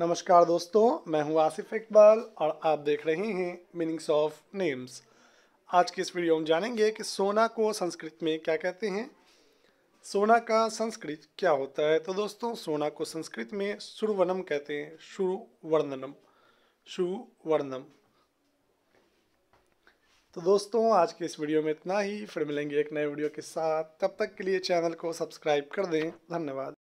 नमस्कार दोस्तों मैं हूं आसिफ इकबाल और आप देख रहे हैं मीनिंग्स ऑफ नेम्स आज की इस वीडियो में जानेंगे कि सोना को संस्कृत में क्या कहते हैं सोना का संस्कृत क्या होता है तो दोस्तों सोना को संस्कृत में सुरवनम कहते हैं शुरुवर्णनम शुवर्णम तो दोस्तों आज के इस वीडियो में इतना ही फिर मिलेंगे एक नए वीडियो के साथ तब तक के लिए चैनल को सब्सक्राइब कर दें धन्यवाद